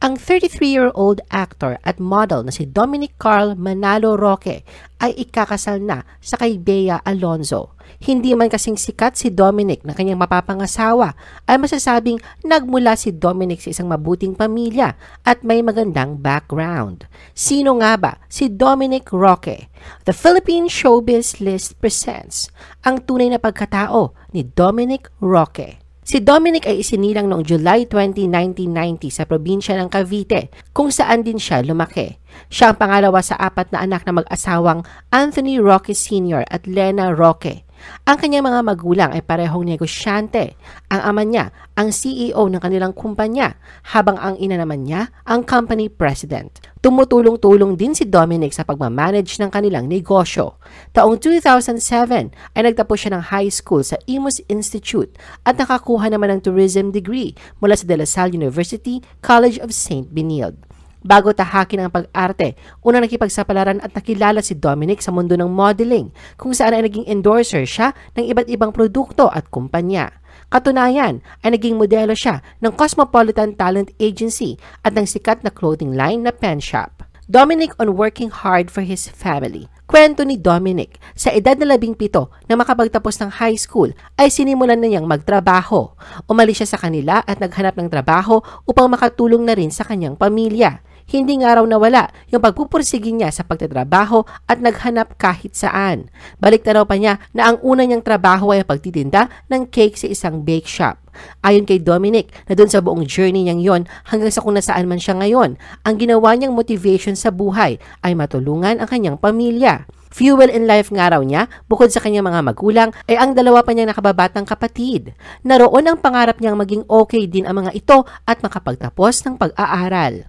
Ang 33-year-old actor at model na si Dominic Carl Manalo Roque ay ikakasal na sa kay Bea Alonzo. Hindi man kasing sikat si Dominic na kanyang mapapangasawa ay masasabing nagmula si Dominic sa isang mabuting pamilya at may magandang background. Sino nga ba si Dominic Roque? The Philippine Showbiz List presents ang tunay na pagkatao ni Dominic Roque. Si Dominic ay isinilang noong July 20, 1990 sa probinsya ng Cavite, kung saan din siya lumaki. Siya ang pangalawa sa apat na anak na mag-asawang Anthony Roque Sr. at Lena Roque. Ang kanyang mga magulang ay parehong negosyante. Ang ama niya, ang CEO ng kanilang kumpanya, habang ang ina naman niya, ang company president. Tumutulong-tulong din si Dominic sa pagmamanage ng kanilang negosyo. Taong 2007 ay nagtapos siya ng high school sa Imus Institute at nakakuha naman ng tourism degree mula sa De La Salle University College of St. Benilde. Bago tahakin ang pag-arte, unang nakipagsapalaran at nakilala si Dominic sa mundo ng modeling kung saan ay naging endorser siya ng iba't ibang produkto at kumpanya. Katunayan ay naging modelo siya ng Cosmopolitan Talent Agency at ng sikat na clothing line na Pen Shop. Dominic on working hard for his family. Kwento ni Dominic, sa edad na labing pito na makapagtapos ng high school ay sinimulan na niyang magtrabaho. Umalis siya sa kanila at naghanap ng trabaho upang makatulong na rin sa kanyang pamilya. Hindi nga raw nawala yung pagpupursigin niya sa pagtatrabaho at naghanap kahit saan. Balik na raw pa niya na ang una niyang trabaho ay pagtitinda ng cake sa isang bake shop. Ayon kay Dominic, na doon sa buong journey niyang yon hanggang sa kung nasaan man siya ngayon, ang ginawa niyang motivation sa buhay ay matulungan ang kanyang pamilya. Fuel in life nga raw niya, bukod sa kanyang mga magulang, ay ang dalawa pa niyang nakababatang kapatid. Naroon ang pangarap niyang maging okay din ang mga ito at makapagtapos ng pag-aaral.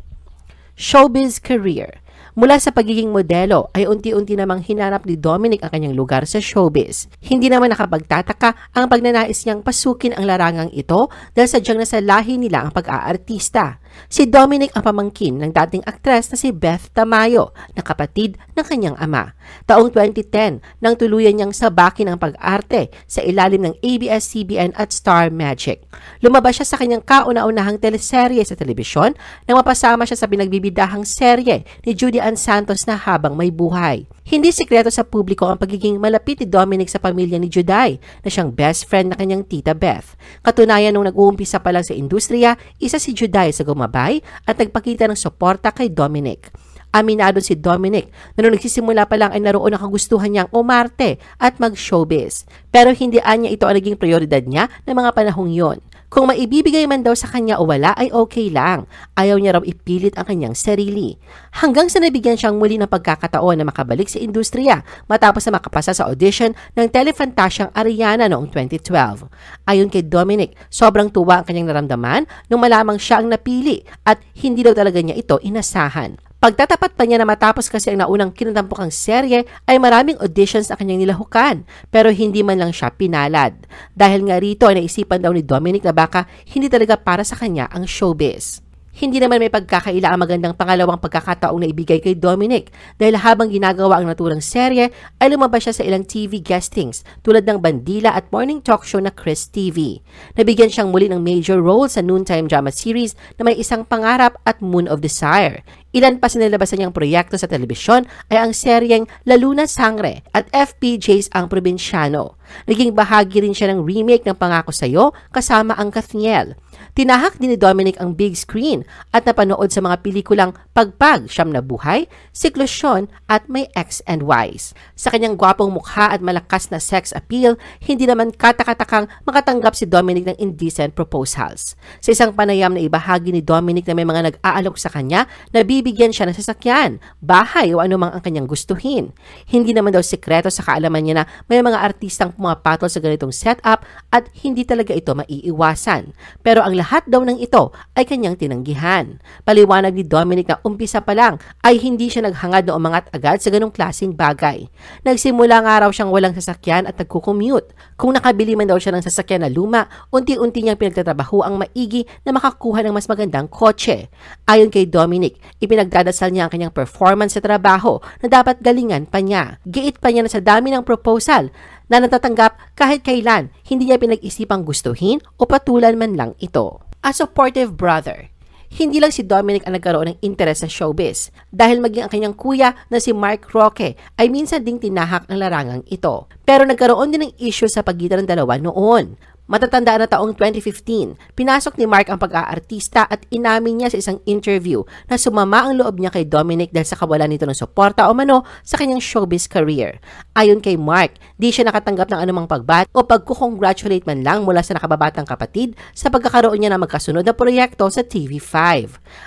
Showbiz Career Mula sa pagiging modelo ay unti-unti namang hinanap ni Dominic ang kanyang lugar sa showbiz. Hindi naman nakapagtataka ang pagnanais niyang pasukin ang larangang ito dahil sadyang nasa lahi nila ang pag-aartista. Si Dominic ang pamangkin ng dating aktres na si Beth Tamayo na kapatid ng kanyang ama. Taong 2010 nang tuluyan niyang sabakin ang pag-arte sa ilalim ng ABS-CBN at Star Magic. Lumabas siya sa kanyang kauna-unahang teleserye sa telebisyon nang mapasama siya sa pinagbibidahang serye ni Judy Ann Santos na Habang May Buhay. Hindi sikreto sa publiko ang pagiging malapit ni Dominic sa pamilya ni Juday na siyang best friend na kanyang tita Beth. Katunayan nung nag-uumpisa pa lang sa industriya, isa si Juday sa gumawa sumabay at nagpakita ng suporta kay Dominic. Aminado si Dominic na noong nagsisimula pa lang ay naroon ang kagustuhan niyang umarte at mag-showbiz. Pero hindi anya ito ang naging prioridad niya ng mga panahong yon. Kung maibibigay man daw sa kanya o wala ay okay lang. Ayaw niya raw ipilit ang kanyang sarili. Hanggang sa nabigyan siyang muli ng pagkakataon na makabalik sa industriya matapos na makapasa sa audition ng telefantasyang Ariana noong 2012. Ayon kay Dominic, sobrang tuwa ang kanyang naramdaman nung malamang siya ang napili at hindi daw talaga niya ito inasahan. Pagtatapat pa niya na matapos kasi ang naunang kinatampokang serye ay maraming auditions na kanyang nilahukan pero hindi man lang siya pinalad. Dahil nga rito ay naisipan daw ni Dominic na baka hindi talaga para sa kanya ang showbiz. Hindi naman may pagkakaila ang magandang pangalawang pagkakataong na ibigay kay Dominic dahil habang ginagawa ang naturang serye ay lumabas siya sa ilang TV guestings tulad ng Bandila at morning talk show na Chris TV. Nabigyan siyang muli ng major role sa noontime drama series na may isang pangarap at Moon of Desire. Ilan pa sinalabasan niyang proyekto sa telebisyon ay ang seryeng La Luna Sangre at FPJ's Ang Probinsyano. Naging bahagi rin siya ng remake ng Pangako Sa'yo kasama ang Kathniel. Tinahak din ni Dominic ang big screen at napanood sa mga pelikulang Pagpag, Siyam na Buhay, Siklusyon at May X and Y's. Sa kanyang gwapong mukha at malakas na sex appeal, hindi naman katakatakang makatanggap si Dominic ng indecent proposals. Sa isang panayam na ibahagi ni Dominic na may mga nag-aalok sa kanya, nabibigyan siya ng sasakyan, bahay o anumang ang kanyang gustuhin. Hindi naman daw sikreto sa kaalaman niya na may mga artistang pumapatol sa ganitong setup at hindi talaga ito maiiwasan. Pero ang lahat daw ng ito ay kanyang tinanggihan. Paliwanag ni Dominic na umpisa pa lang ay hindi siya naghangad na umangat agad sa ganong klasing bagay. Nagsimula nga raw siyang walang sasakyan at nagkukommute. Kung nakabili man daw siya ng sasakyan na luma, unti-unti niyang pinagtatrabaho ang maigi na makakuha ng mas magandang kotse. Ayon kay Dominic, ipinagdadasal niya ang kanyang performance sa trabaho na dapat galingan pa niya. Giit pa niya na sa dami ng proposal, na natatanggap kahit kailan hindi niya pinag-isipang gustuhin o patulan man lang ito. A supportive brother. Hindi lang si Dominic ang nagkaroon ng interes sa showbiz dahil maging ang kanyang kuya na si Mark Roque ay minsan ding tinahak ang larangang ito. Pero nagkaroon din ng issue sa pagitan ng dalawa noon. Matatanda na taong 2015, pinasok ni Mark ang pag-aartista at inamin niya sa isang interview na sumama ang loob niya kay Dominic dahil sa kawalan nito ng suporta o mano sa kanyang showbiz career. Ayon kay Mark, di siya nakatanggap ng anumang pagbat o pagkukongratulate man lang mula sa nakababatang kapatid sa pagkakaroon niya ng magkasunod na proyekto sa TV5.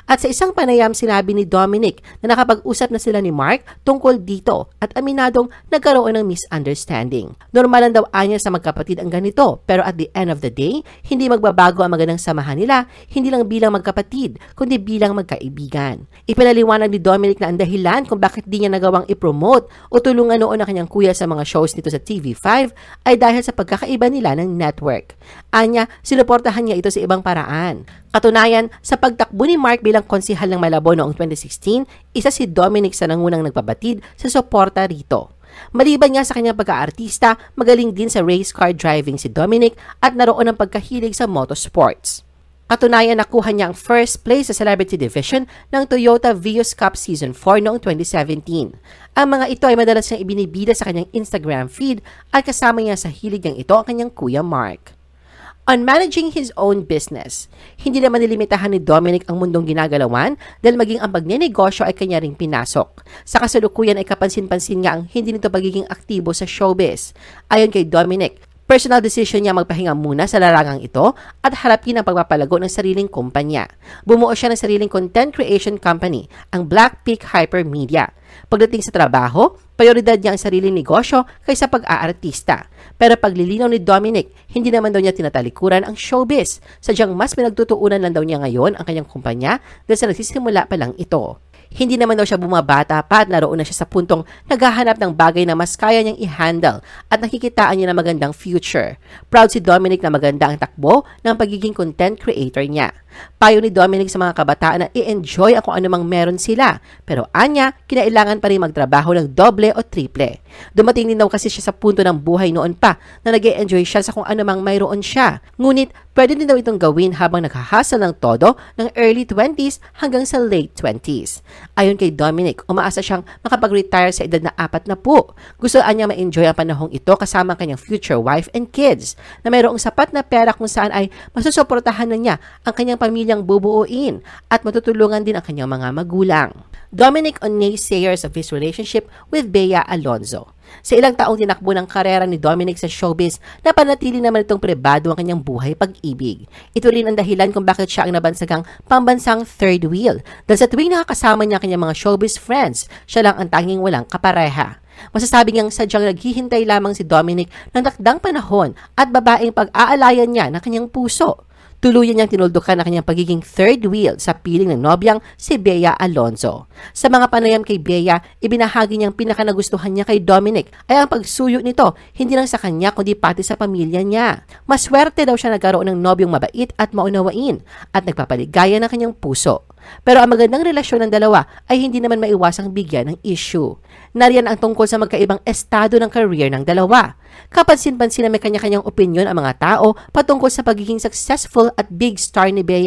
At sa isang panayam sinabi ni Dominic na nakapag-usap na sila ni Mark tungkol dito at aminadong nagkaroon ng misunderstanding. Normalan daw anya sa magkapatid ang ganito pero at the end of the day, hindi magbabago ang magandang samahan nila, hindi lang bilang magkapatid, kundi bilang magkaibigan. Ipinaliwanag ni Dominic na ang dahilan kung bakit di niya nagawang ipromote o tulungan noon ang kanyang kuya sa mga shows nito sa TV5 ay dahil sa pagkakaiba nila ng network. Anya, sinuportahan niya ito sa ibang paraan. Katunayan, sa pagtakbo ni Mark bilang konsihal ng Malabo noong 2016, isa si Dominic sa nangunang nagpabatid sa suporta rito. Maliban nga sa kanyang pagka-artista, magaling din sa race car driving si Dominic at naroon ng pagkahilig sa motorsports. Katunayan nakuha niya ang first place sa Celebrity Division ng Toyota Vios Cup Season 4 noong 2017. Ang mga ito ay madalas niyang ibinibida sa kanyang Instagram feed at kasama niya sa hilig niyang ito ang kanyang kuya Mark. On managing his own business, hindi naman nilimitahan ni Dominic ang mundong ginagalawan dahil maging ang pagnenegosyo ay kanya ring pinasok. Sa kasalukuyan ay kapansin-pansin nga ang hindi nito pagiging aktibo sa showbiz. Ayon kay Dominic, personal decision niya magpahinga muna sa larangang ito at harapin ang pagpapalago ng sariling kumpanya. Bumuo siya ng sariling content creation company, ang Black Peak Hypermedia. Pagdating sa trabaho, Prioridad niya ang sariling negosyo kaysa pag-aartista. Pero paglilinaw ni Dominic, hindi naman daw niya tinatalikuran ang showbiz. Sadyang mas pinagtutuunan lang daw niya ngayon ang kanyang kumpanya dahil sa nagsisimula pa lang ito. Hindi naman daw siya bumabata pa at naroon na siya sa puntong naghahanap ng bagay na mas kaya niyang i-handle at nakikitaan niya na magandang future. Proud si Dominic na maganda ang takbo ng pagiging content creator niya. Payo ni Dominic sa mga kabataan na i-enjoy ang kung anumang meron sila. Pero anya, kinailangan pa rin magtrabaho ng doble o triple. Dumating din daw kasi siya sa punto ng buhay noon pa na nag enjoy siya sa kung anumang mayroon siya. Ngunit, pwede din daw itong gawin habang naghahasal ng todo ng early 20s hanggang sa late 20s. Ayon kay Dominic, umaasa siyang makapag-retire sa edad na apat na po. Gusto niya ma-enjoy ang panahong ito kasama ang kanyang future wife and kids na mayroong sapat na pera kung saan ay masusuportahan na niya ang kanyang pamilyang bubuuin at matutulungan din ang kanyang mga magulang. Dominic on naysayers of his relationship with Bea Alonzo. Sa ilang taong tinakbo ng karera ni Dominic sa showbiz, napanatili naman itong pribado ang kanyang buhay pag-ibig. Ito rin ang dahilan kung bakit siya ang nabansagang pambansang third wheel dahil sa tuwing nakakasama niya kanyang mga showbiz friends, siya lang ang tanging walang kapareha. Masasabi niyang sadyang naghihintay lamang si Dominic ng takdang panahon at babaeng pag-aalayan niya ng kanyang puso. Tuluyan niyang tinuldukan ang kanyang pagiging third wheel sa piling ng nobyang si Bea Alonzo. Sa mga panayam kay Bea, ibinahagi niyang pinakanagustuhan niya kay Dominic ay ang pagsuyo nito, hindi lang sa kanya kundi pati sa pamilya niya. Maswerte daw siya nagkaroon ng nobyong mabait at maunawain at nagpapaligaya ng kanyang puso. Pero ang magandang relasyon ng dalawa ay hindi naman maiwasang bigyan ng issue. Nariyan ang tungkol sa magkaibang estado ng career ng dalawa. Kapansin-pansin na may kanya-kanyang opinion ang mga tao patungkol sa pagiging successful at big star ni Bea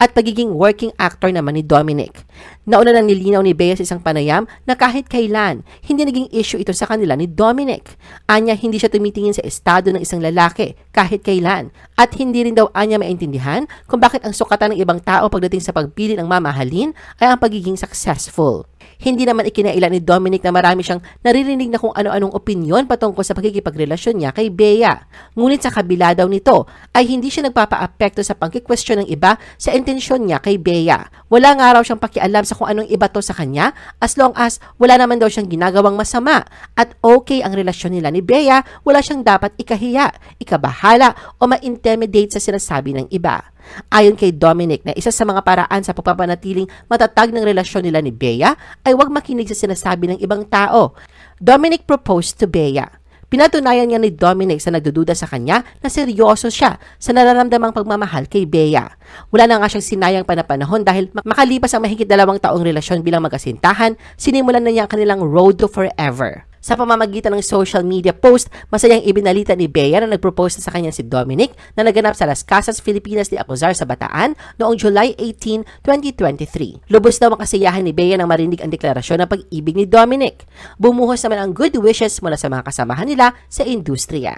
at pagiging working actor naman ni Dominic. Nauna nang nilinaw ni Bea sa isang panayam na kahit kailan, hindi naging issue ito sa kanila ni Dominic. Anya, hindi siya tumitingin sa estado ng isang lalaki kahit kailan at hindi rin daw Anya maintindihan kung bakit ang sukatan ng ibang tao pagdating sa pagpili ng mamahalin ay ang pagiging successful hindi naman ikinailan ni Dominic na marami siyang naririnig na kung ano-anong opinyon patungkol sa pagkikipagrelasyon niya kay Bea. Ngunit sa kabila daw nito ay hindi siya nagpapa-apekto sa pangkikwestiyon ng iba sa intensyon niya kay Bea. Wala nga raw siyang pakialam sa kung anong iba to sa kanya as long as wala naman daw siyang ginagawang masama at okay ang relasyon nila ni Bea, wala siyang dapat ikahiya, ikabahala o ma-intimidate sa sinasabi ng iba. Ayon kay Dominic na isa sa mga paraan sa pagpapanatiling matatag ng relasyon nila ni Bea ay huwag makinig sa sinasabi ng ibang tao. Dominic proposed to Bea. Pinatunayan niya ni Dominic sa nagdududa sa kanya na seryoso siya sa nararamdamang pagmamahal kay Bea. Wala na nga siyang sinayang panapanahon dahil makalipas ang mahigit dalawang taong relasyon bilang magkasintahan, sinimulan na niya ang kanilang road to forever. Sa pamamagitan ng social media post, masayang ibinalita ni Bea na nagpropose sa kanya si Dominic na naganap sa Las Casas, Filipinas ni Acuzar sa Bataan noong July 18, 2023. Lubos daw ang kasiyahan ni Bea nang marinig ang deklarasyon ng pag-ibig ni Dominic. Bumuhos naman ang good wishes mula sa mga kasamahan nila sa industriya.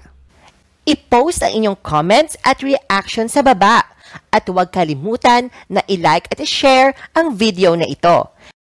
I-post ang inyong comments at reaction sa baba at huwag kalimutan na i-like at i-share ang video na ito